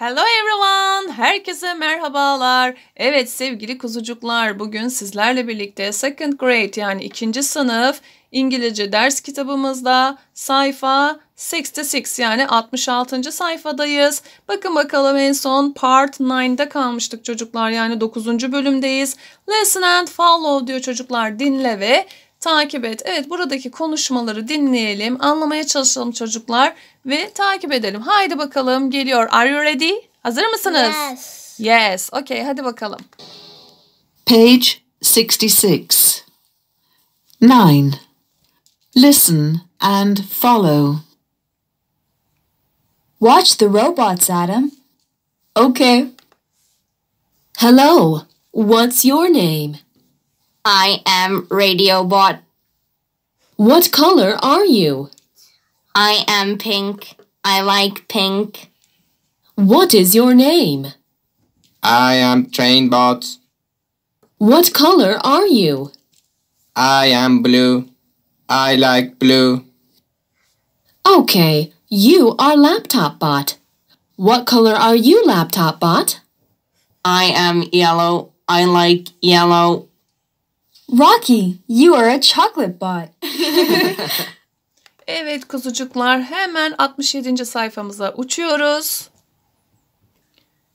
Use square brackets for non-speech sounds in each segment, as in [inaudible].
Hello everyone, herkese merhabalar. Evet sevgili kuzucuklar, bugün sizlerle birlikte second grade yani ikinci sınıf İngilizce ders kitabımızda sayfa 66 yani 66. sayfadayız. Bakın bakalım en son part 9'da kalmıştık çocuklar yani 9. bölümdeyiz. Listen and follow diyor çocuklar dinle ve takip et. Evet buradaki konuşmaları dinleyelim, anlamaya çalışalım çocuklar ve takip edelim. Haydi bakalım geliyor. Are you ready? Hazır mısınız? Yes. Yes. Okay, hadi bakalım. Page 66. 9. Listen and follow. Watch the robots, Adam. Okay. Hello. What's your name? I am Radiobot. What color are you? I am pink. I like pink. What is your name? I am Trainbot. What color are you? I am blue. I like blue. Okay, you are Laptop Bot. What color are you, Laptop Bot? I am yellow. I like yellow. Rocky, you are a chocolate bot. [laughs] Evet kuzucuklar hemen 67. sayfamıza uçuyoruz.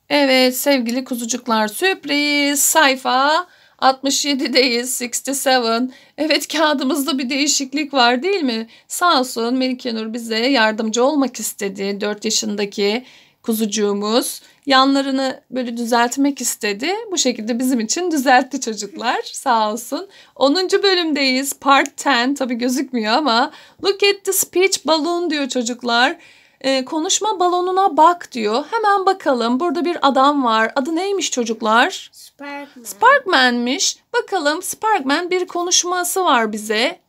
Evet sevgili kuzucuklar sürpriz sayfa 67'deyiz 67. Evet kağıdımızda bir değişiklik var değil mi? Sağ olsun Melike Nur bize yardımcı olmak istedi 4 yaşındaki kuzucuğumuz yanlarını böyle düzeltmek istedi. Bu şekilde bizim için düzeltti çocuklar [laughs] sağ olsun. 10. bölümdeyiz part 10 tabii gözükmüyor ama look at the speech balloon diyor çocuklar. Ee, konuşma balonuna bak diyor. Hemen bakalım burada bir adam var. Adı neymiş çocuklar? Sparkman. Sparkman'miş. Bakalım Sparkman bir konuşması var bize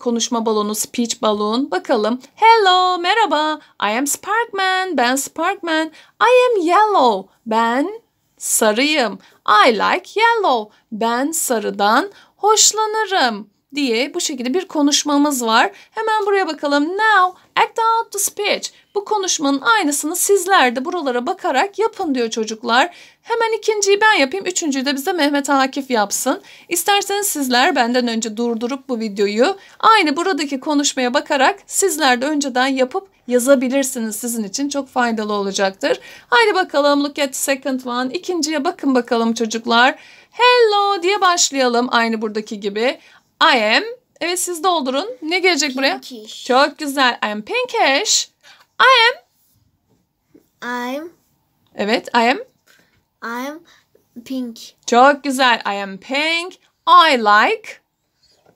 konuşma balonu, speech balon. Bakalım. Hello, merhaba. I am Sparkman. Ben Sparkman. I am yellow. Ben sarıyım. I like yellow. Ben sarıdan hoşlanırım diye bu şekilde bir konuşmamız var. Hemen buraya bakalım. Now act out the speech. Bu konuşmanın aynısını sizler de buralara bakarak yapın diyor çocuklar. Hemen ikinciyi ben yapayım, üçüncüyü de bize Mehmet Akif yapsın. İsterseniz sizler benden önce durdurup bu videoyu aynı buradaki konuşmaya bakarak sizler de önceden yapıp yazabilirsiniz. Sizin için çok faydalı olacaktır. Haydi bakalım look at second one. İkinciye bakın bakalım çocuklar. Hello diye başlayalım aynı buradaki gibi. I am. Evet siz doldurun. Ne gelecek buraya? pinkish. Çok güzel. I am pinkish. I am. I'm. Evet I am. I'm pink. Çok güzel. I am pink. I like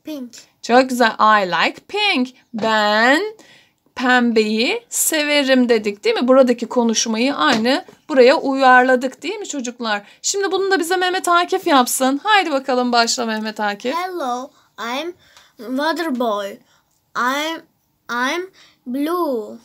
pink. Çok güzel. I like pink. Ben pembeyi severim dedik değil mi? Buradaki konuşmayı aynı buraya uyarladık değil mi çocuklar? Şimdi bunu da bize Mehmet Akif yapsın. Haydi bakalım başla Mehmet Akif. Hello, I'm water boy. I'm I'm blue.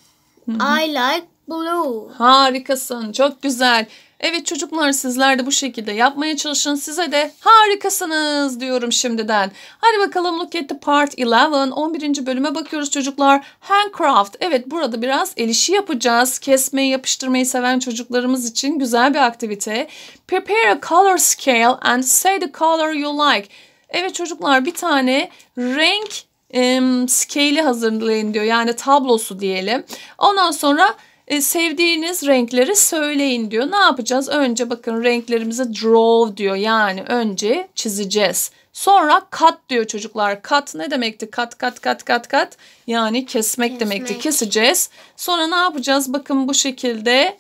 I like blue. Harikasın. Çok güzel. Evet çocuklar sizler de bu şekilde yapmaya çalışın. Size de harikasınız diyorum şimdiden. Hadi bakalım Look at the Part 11. 11. bölüme bakıyoruz çocuklar. Handcraft. Evet burada biraz el işi yapacağız. Kesmeyi, yapıştırmayı seven çocuklarımız için güzel bir aktivite. Prepare a color scale and say the color you like. Evet çocuklar bir tane renk e, scale'i hazırlayın diyor. Yani tablosu diyelim. Ondan sonra e, sevdiğiniz renkleri söyleyin diyor. Ne yapacağız? Önce bakın renklerimizi draw diyor. Yani önce çizeceğiz. Sonra cut diyor çocuklar. Cut ne demekti? Cut cut cut cut cut. Yani kesmek, kesmek. demekti. Keseceğiz. Sonra ne yapacağız? Bakın bu şekilde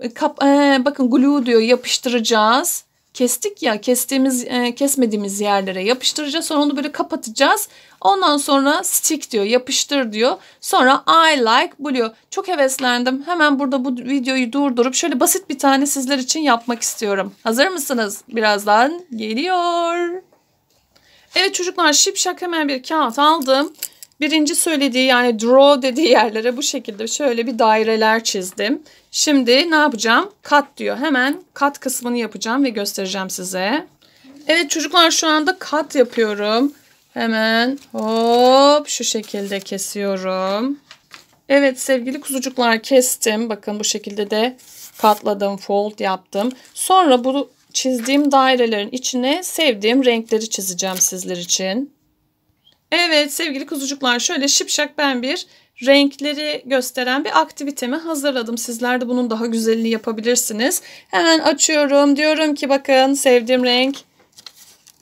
e, kap, e, bakın glue diyor yapıştıracağız kestik ya kestiğimiz e, kesmediğimiz yerlere yapıştıracağız. Sonra onu böyle kapatacağız. Ondan sonra stick diyor yapıştır diyor. Sonra I like blue. Çok heveslendim. Hemen burada bu videoyu durdurup şöyle basit bir tane sizler için yapmak istiyorum. Hazır mısınız? Birazdan geliyor. Evet çocuklar şipşak hemen bir kağıt aldım. Birinci söylediği yani draw dediği yerlere bu şekilde şöyle bir daireler çizdim. Şimdi ne yapacağım? Kat diyor. Hemen kat kısmını yapacağım ve göstereceğim size. Evet çocuklar şu anda kat yapıyorum. Hemen hop şu şekilde kesiyorum. Evet sevgili kuzucuklar kestim. Bakın bu şekilde de katladım, fold yaptım. Sonra bu çizdiğim dairelerin içine sevdiğim renkleri çizeceğim sizler için. Evet sevgili kuzucuklar şöyle şipşak ben bir renkleri gösteren bir aktivitemi hazırladım. Sizler de bunun daha güzelini yapabilirsiniz. Hemen açıyorum. Diyorum ki bakın sevdiğim renk.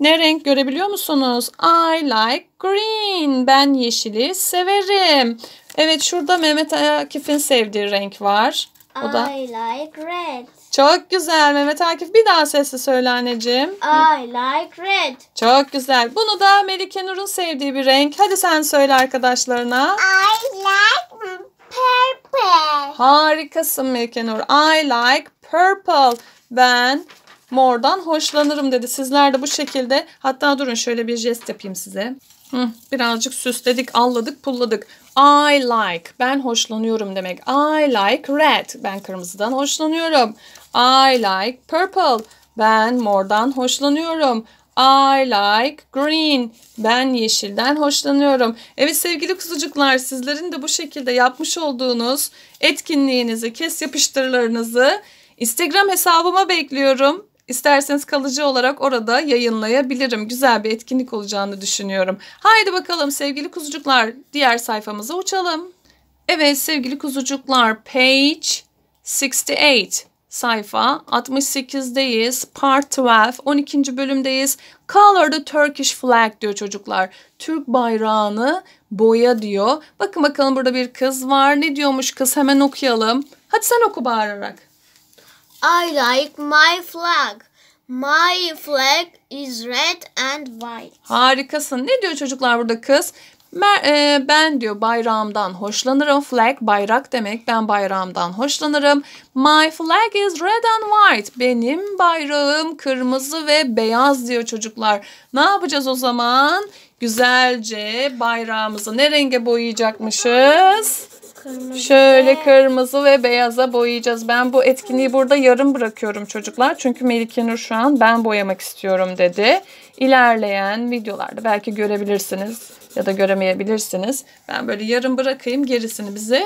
Ne renk görebiliyor musunuz? I like green. Ben yeşili severim. Evet şurada Mehmet Akif'in sevdiği renk var. O da I like red. Çok güzel Mehmet Akif. Bir daha sesli söyle anneciğim. I like red. Çok güzel. Bunu da Melike Nur'un sevdiği bir renk. Hadi sen söyle arkadaşlarına. I like purple. Harikasın Melike Nur. I like purple. Ben mordan hoşlanırım dedi. Sizler de bu şekilde. Hatta durun şöyle bir jest yapayım size. birazcık süsledik, alladık, pulladık. I like, ben hoşlanıyorum demek. I like red, ben kırmızıdan hoşlanıyorum. I like purple. Ben mordan hoşlanıyorum. I like green. Ben yeşilden hoşlanıyorum. Evet sevgili kuzucuklar sizlerin de bu şekilde yapmış olduğunuz etkinliğinizi, kes yapıştırlarınızı Instagram hesabıma bekliyorum. İsterseniz kalıcı olarak orada yayınlayabilirim. Güzel bir etkinlik olacağını düşünüyorum. Haydi bakalım sevgili kuzucuklar diğer sayfamıza uçalım. Evet sevgili kuzucuklar page 68 sayfa 68'deyiz. Part 12 12. bölümdeyiz. Color the Turkish flag diyor çocuklar. Türk bayrağını boya diyor. Bakın bakalım burada bir kız var. Ne diyormuş kız hemen okuyalım. Hadi sen oku bağırarak. I like my flag. My flag is red and white. Harikasın. Ne diyor çocuklar burada kız? E, ben diyor bayrağımdan hoşlanırım. Flag bayrak demek. Ben bayrağımdan hoşlanırım. My flag is red and white. Benim bayrağım kırmızı ve beyaz diyor çocuklar. Ne yapacağız o zaman? Güzelce bayrağımızı ne renge boyayacakmışız? Kırmızı. Şöyle kırmızı ve beyaza boyayacağız. Ben bu etkinliği burada yarım bırakıyorum çocuklar. Çünkü Melike Nur şu an ben boyamak istiyorum dedi. İlerleyen videolarda belki görebilirsiniz ya da göremeyebilirsiniz. Ben böyle yarım bırakayım gerisini bize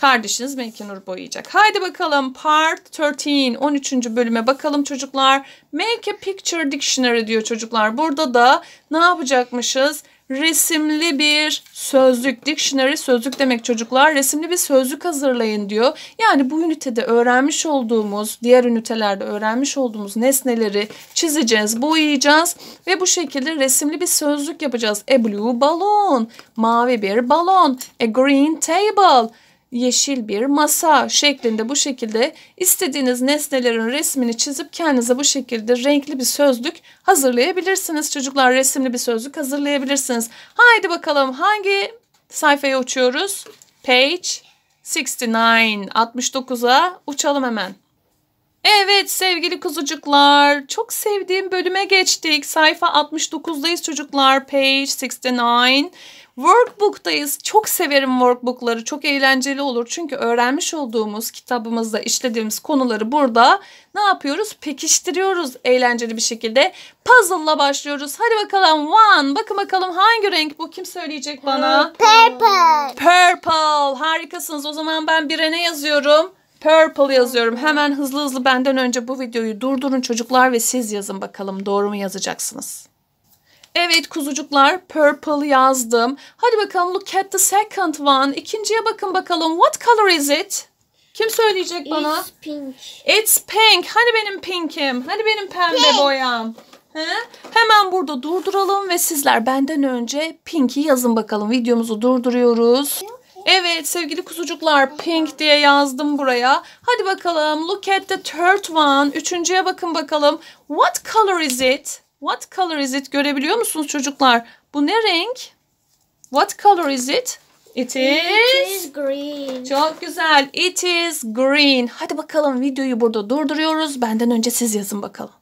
kardeşiniz Melike Nur boyayacak. Haydi bakalım part 13 13. bölüme bakalım çocuklar. Make a picture dictionary diyor çocuklar. Burada da ne yapacakmışız? resimli bir sözlük. Dictionary sözlük demek çocuklar. Resimli bir sözlük hazırlayın diyor. Yani bu ünitede öğrenmiş olduğumuz, diğer ünitelerde öğrenmiş olduğumuz nesneleri çizeceğiz, boyayacağız ve bu şekilde resimli bir sözlük yapacağız. A e blue balloon, mavi bir balon. A green table, yeşil bir masa şeklinde bu şekilde istediğiniz nesnelerin resmini çizip kendinize bu şekilde renkli bir sözlük hazırlayabilirsiniz. Çocuklar resimli bir sözlük hazırlayabilirsiniz. Haydi bakalım hangi sayfaya uçuyoruz? Page 69 69'a uçalım hemen. Evet sevgili kuzucuklar çok sevdiğim bölüme geçtik. Sayfa 69'dayız çocuklar. Page 69. Workbook'tayız. Çok severim workbook'ları. Çok eğlenceli olur. Çünkü öğrenmiş olduğumuz kitabımızda işlediğimiz konuları burada ne yapıyoruz? Pekiştiriyoruz eğlenceli bir şekilde. Puzzle'la başlıyoruz. Hadi bakalım one. Bakın bakalım hangi renk bu? Kim söyleyecek bana? Hmm, purple. Purple. Harikasınız. O zaman ben bire ne yazıyorum? Purple yazıyorum. Hemen hızlı hızlı benden önce bu videoyu durdurun çocuklar ve siz yazın bakalım doğru mu yazacaksınız? Evet kuzucuklar purple yazdım. Hadi bakalım look at the second one. İkinciye bakın bakalım. What color is it? Kim söyleyecek bana? It's pink. It's pink. Hani benim pinkim? Hani benim pembe pink. boyam? He? Hemen burada durduralım ve sizler benden önce Pink'i yazın bakalım. Videomuzu durduruyoruz. Evet sevgili kuzucuklar Pink diye yazdım buraya. Hadi bakalım look at the third one. Üçüncüye bakın bakalım. What color is it? What color is it? Görebiliyor musunuz çocuklar? Bu ne renk? What color is it? It is... It is green. Çok güzel. It is green. Hadi bakalım videoyu burada durduruyoruz. Benden önce siz yazın bakalım.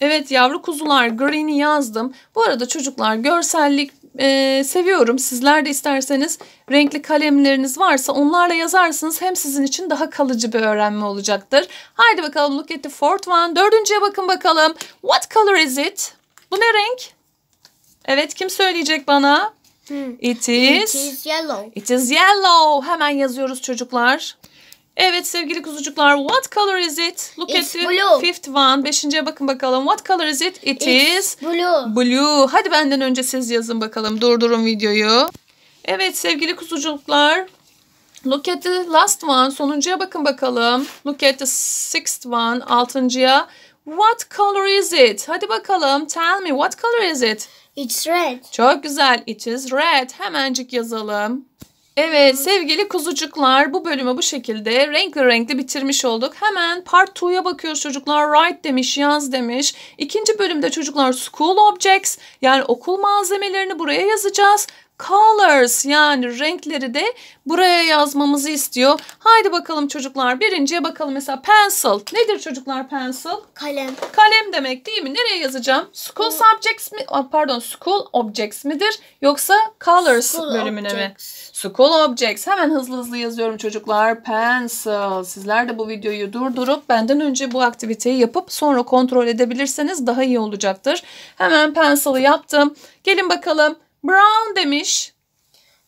Evet yavru kuzular green'i yazdım. Bu arada çocuklar görsellik e, seviyorum. Sizler de isterseniz renkli kalemleriniz varsa onlarla yazarsınız. Hem sizin için daha kalıcı bir öğrenme olacaktır. Haydi bakalım look at the fourth one. Dördüncüye bakın bakalım. What color is it? Bu ne renk? Evet kim söyleyecek bana? Hmm. It is, it is yellow. It is yellow. Hemen yazıyoruz çocuklar. Evet sevgili kuzucuklar. What color is it? Look It's at the blue. fifth one. Beşinciye bakın bakalım. What color is it? It It's is blue. blue. Hadi benden önce siz yazın bakalım. Durdurun videoyu. Evet sevgili kuzucuklar. Look at the last one. Sonuncuya bakın bakalım. Look at the sixth one. Altıncıya. What color is it? Hadi bakalım. Tell me what color is it? It's red. Çok güzel. It is red. Hemencik yazalım. Evet sevgili kuzucuklar bu bölümü bu şekilde renkli renkli bitirmiş olduk. Hemen part 2'ya bakıyoruz çocuklar. Write demiş, yaz demiş. İkinci bölümde çocuklar school objects yani okul malzemelerini buraya yazacağız colors yani renkleri de buraya yazmamızı istiyor. Haydi bakalım çocuklar birinciye bakalım mesela pencil. Nedir çocuklar pencil? Kalem. Kalem demek değil mi? Nereye yazacağım? School hmm. subjects mi? Pardon school objects midir? Yoksa colors school bölümüne objects. mi? School objects. Hemen hızlı hızlı yazıyorum çocuklar. Pencil. Sizler de bu videoyu durdurup benden önce bu aktiviteyi yapıp sonra kontrol edebilirseniz daha iyi olacaktır. Hemen pencil'ı yaptım. Gelin bakalım. Brown demiş.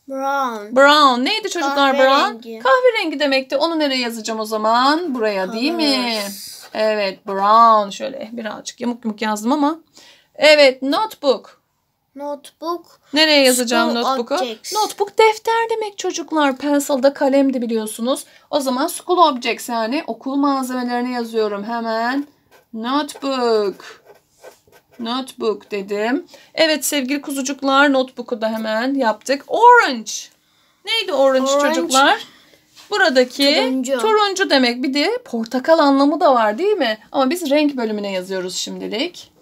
Brown. Brown. Neydi çocuklar Kahverengi. brown? Kahverengi demekti. Onu nereye yazacağım o zaman? Buraya Colors. değil mi? Evet brown. Şöyle birazcık yamuk yumuk yazdım ama. Evet notebook. Notebook. Nereye yazacağım notebook'u? Notebook defter demek çocuklar. Pencil'da kalem de biliyorsunuz. O zaman school objects yani okul malzemelerini yazıyorum hemen. Notebook. Notebook dedim. Evet sevgili kuzucuklar notebook'u da hemen yaptık. Orange. Neydi orange, orange. çocuklar? Buradaki turuncu. turuncu demek. Bir de portakal anlamı da var değil mi? Ama biz renk bölümüne yazıyoruz şimdilik.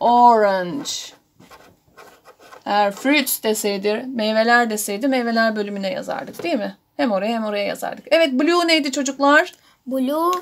Orange. Eğer fruits deseydi, meyveler deseydi meyveler bölümüne yazardık değil mi? Hem oraya hem oraya yazardık. Evet blue neydi çocuklar? Blue.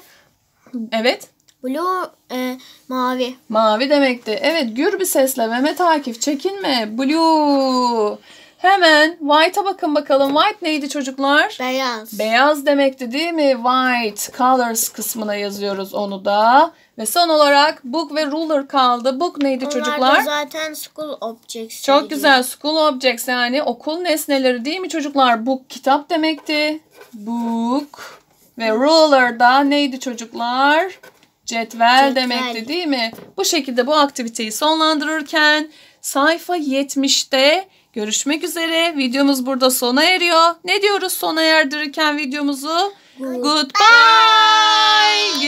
Evet. Blue e, mavi. Mavi demekti. Evet gür bir sesle Mehmet Akif çekinme. Blue. Hemen white'a bakın bakalım. White neydi çocuklar? Beyaz. Beyaz demekti değil mi? White. Colors kısmına yazıyoruz onu da. Ve son olarak book ve ruler kaldı. Book neydi Onlar çocuklar? Onlar zaten school objects. Çok güzel. School objects yani okul nesneleri değil mi çocuklar? Book kitap demekti. Book. Ve ruler da neydi çocuklar? Cetvel, Cetvel demekti değil mi? Bu şekilde bu aktiviteyi sonlandırırken sayfa 70'te görüşmek üzere. Videomuz burada sona eriyor. Ne diyoruz sona erdirirken videomuzu? Goodbye. Goodbye.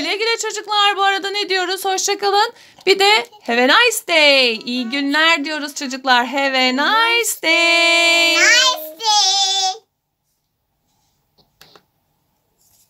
Güle güle çocuklar bu arada ne diyoruz? Hoşçakalın. Bir de have a nice day. İyi günler diyoruz çocuklar. Have a nice day. Nice day.